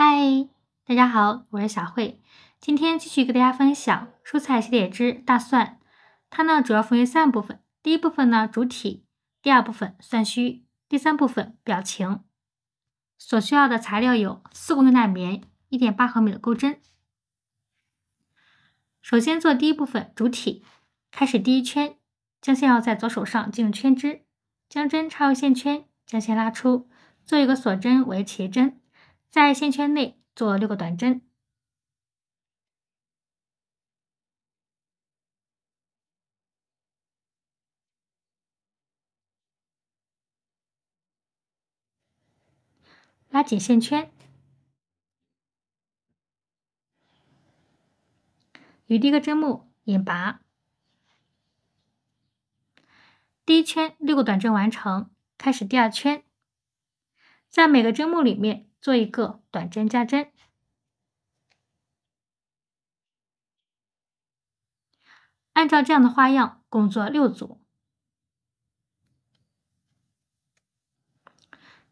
嗨，大家好，我是小慧。今天继续给大家分享蔬菜系列之大蒜。它呢主要分为三部分，第一部分呢主体，第二部分蒜须，第三部分表情。所需要的材料有四公斤的棉，一点八毫米的钩针。首先做第一部分主体，开始第一圈，将线要在左手上进入圈织，将针插入线圈，将线拉出，做一个锁针为斜针。在线圈内做六个短针，拉紧线圈，与第一个针目引拔，第一圈六个短针完成，开始第二圈，在每个针目里面。做一个短针加针，按照这样的花样工作六组。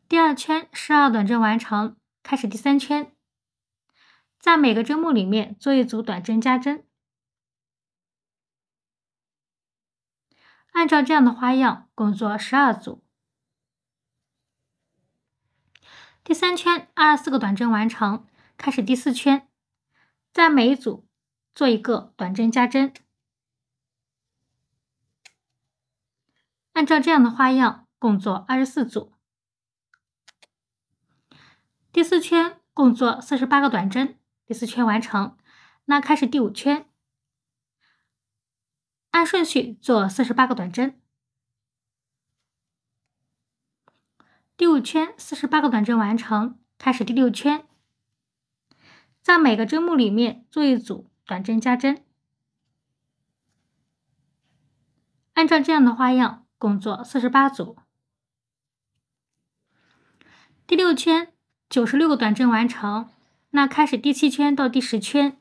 第二圈十二短针完成，开始第三圈，在每个针目里面做一组短针加针，按照这样的花样工作十二组。第三圈二十四个短针完成，开始第四圈，在每一组做一个短针加针，按照这样的花样共做二十四组。第四圈共做四十八个短针，第四圈完成，那开始第五圈，按顺序做四十八个短针。第五圈四十八个短针完成，开始第六圈，在每个针目里面做一组短针加针，按照这样的花样工作四十八组。第六圈九十六个短针完成，那开始第七圈到第十圈，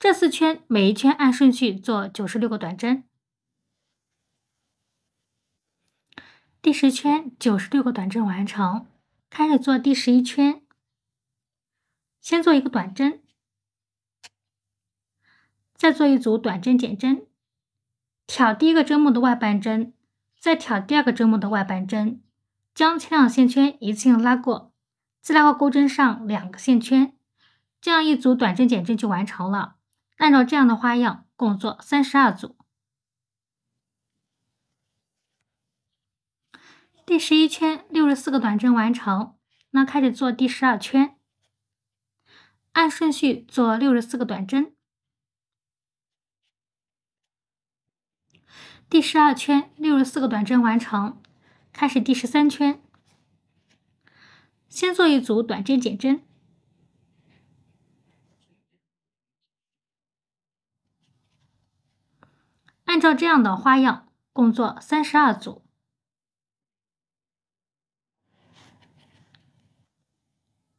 这四圈每一圈按顺序做九十六个短针。第十圈九十六个短针完成，开始做第十一圈。先做一个短针，再做一组短针减针。挑第一个针目的外半针，再挑第二个针目的外半针，将前两线圈一次性拉过，再拉到钩针上两个线圈，这样一组短针减针就完成了。按照这样的花样，共做三十二组。第十一圈六十四个短针完成，那开始做第十二圈，按顺序做六十四个短针。第十二圈六十四个短针完成，开始第十三圈，先做一组短针减针，按照这样的花样共做三十二组。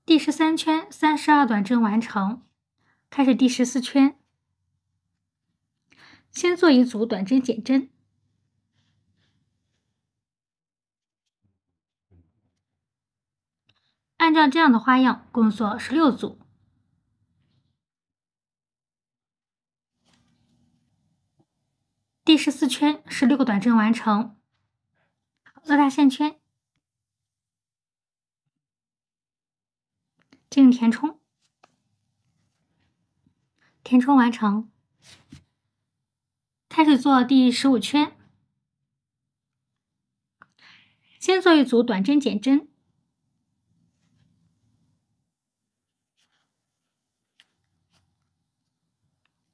第十三圈三十二短针完成，开始第十四圈，先做一组短针减针，按照这样的花样共做十六组。第十四圈十六个短针完成，拉大线圈。并填充，填充完成，开始做第十五圈。先做一组短针减针，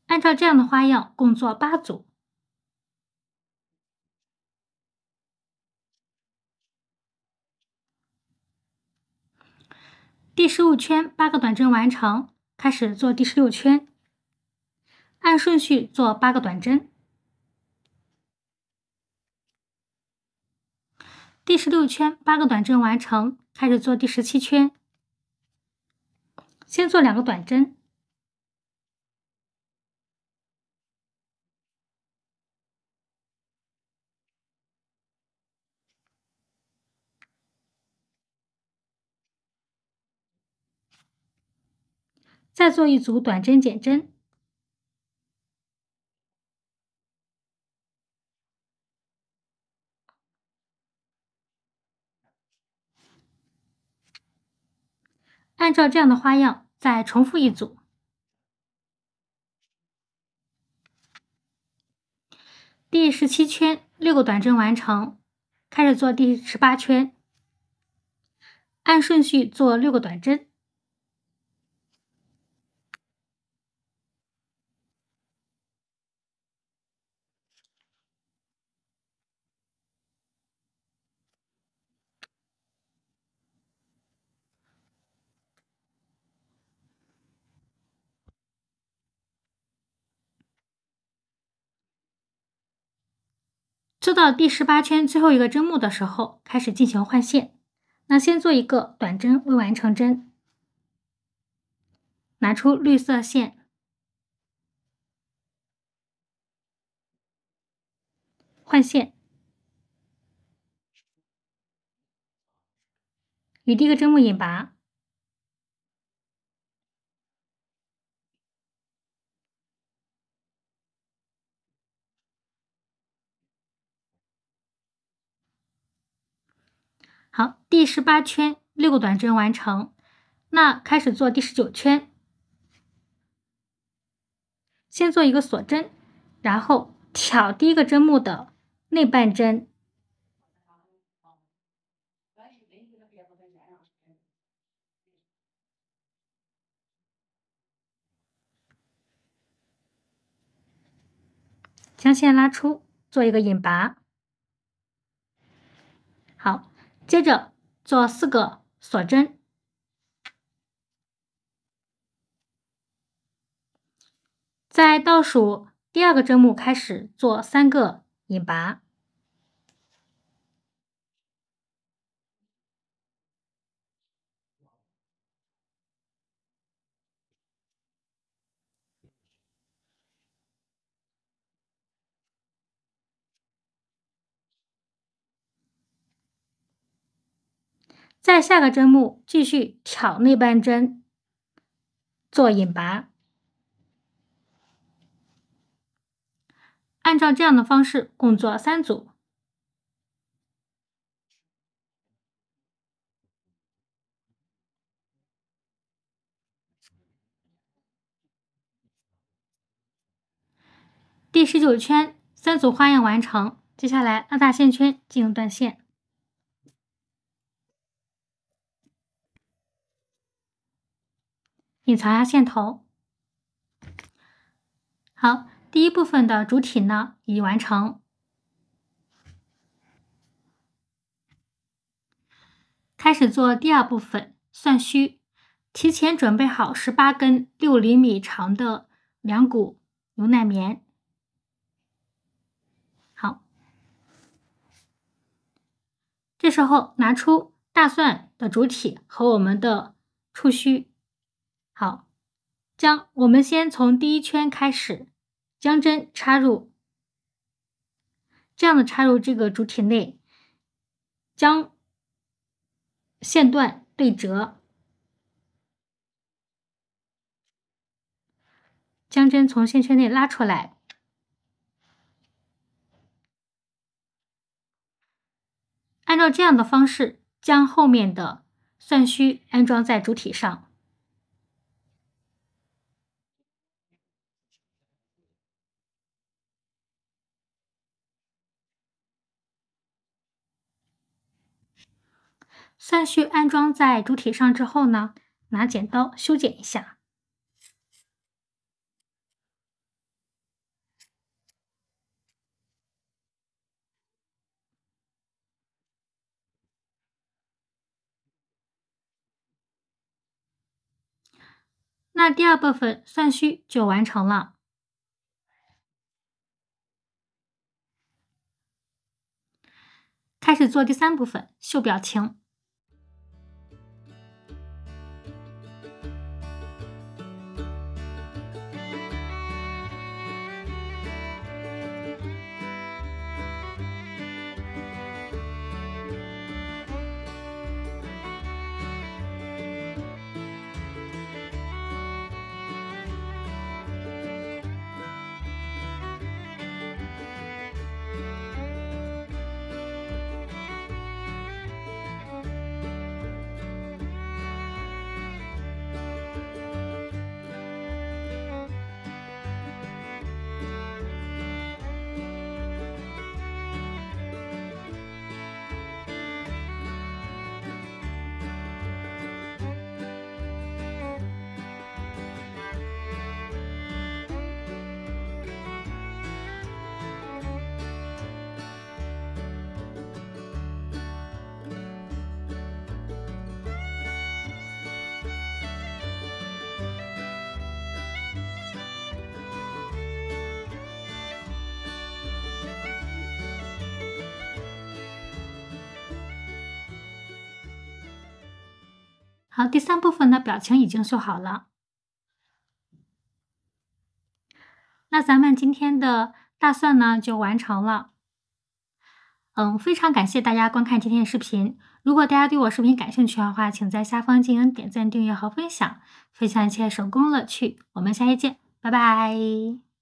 按照这样的花样，共做八组。第十五圈八个短针完成，开始做第十六圈，按顺序做八个短针。第十六圈八个短针完成，开始做第十七圈，先做两个短针。再做一组短针减针，按照这样的花样再重复一组。第十七圈六个短针完成，开始做第十八圈，按顺序做六个短针。做到第十八圈最后一个针目的时候，开始进行换线。那先做一个短针未完成针，拿出绿色线换线，与第一个针目引拔。好，第十八圈六个短针完成，那开始做第十九圈，先做一个锁针，然后挑第一个针目的内半针，将线拉出，做一个引拔，好。接着做四个锁针，在倒数第二个针目开始做三个引拔。在下个针目继续挑那半针做引拔，按照这样的方式共做三组。第十九圈三组花样完成，接下来拉大线圈进行断线。隐藏下线头。好，第一部分的主体呢已完成。开始做第二部分蒜须，提前准备好十八根六厘米长的两股牛奶棉。好，这时候拿出大蒜的主体和我们的触须。好，将我们先从第一圈开始，将针插入，这样的插入这个主体内，将线段对折，将针从线圈内拉出来，按照这样的方式，将后面的算须安装在主体上。蒜须安装在主体上之后呢，拿剪刀修剪一下。那第二部分蒜须就完成了。开始做第三部分，绣表情。好，第三部分的表情已经做好了。那咱们今天的大蒜呢，就完成了。嗯，非常感谢大家观看今天的视频。如果大家对我视频感兴趣的话，请在下方进行点赞、订阅和分享，分享一切手工乐趣。我们下期见，拜拜。